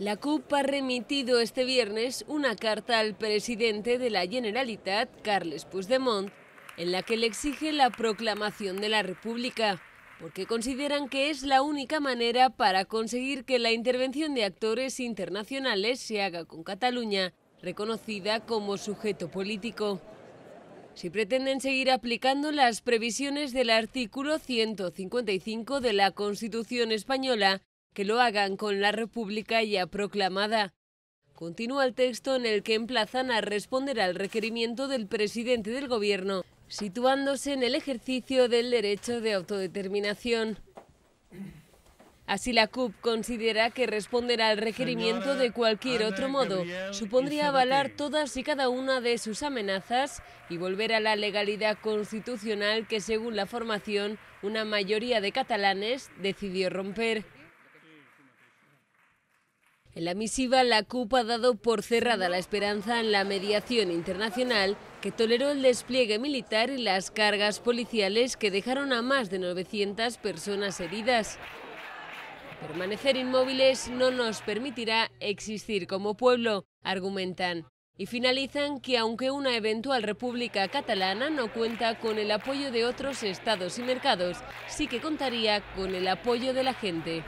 La CUP ha remitido este viernes una carta al presidente de la Generalitat, Carles Puigdemont, en la que le exige la proclamación de la República, porque consideran que es la única manera para conseguir que la intervención de actores internacionales se haga con Cataluña, reconocida como sujeto político. Si pretenden seguir aplicando las previsiones del artículo 155 de la Constitución española, que lo hagan con la República ya proclamada. Continúa el texto en el que emplazan a responder al requerimiento del presidente del Gobierno, situándose en el ejercicio del derecho de autodeterminación. Así la CUP considera que responder al requerimiento de cualquier otro modo supondría avalar todas y cada una de sus amenazas y volver a la legalidad constitucional que según la formación una mayoría de catalanes decidió romper. En la misiva, la CUP ha dado por cerrada la esperanza en la mediación internacional que toleró el despliegue militar y las cargas policiales que dejaron a más de 900 personas heridas. Permanecer inmóviles no nos permitirá existir como pueblo, argumentan. Y finalizan que aunque una eventual república catalana no cuenta con el apoyo de otros estados y mercados, sí que contaría con el apoyo de la gente.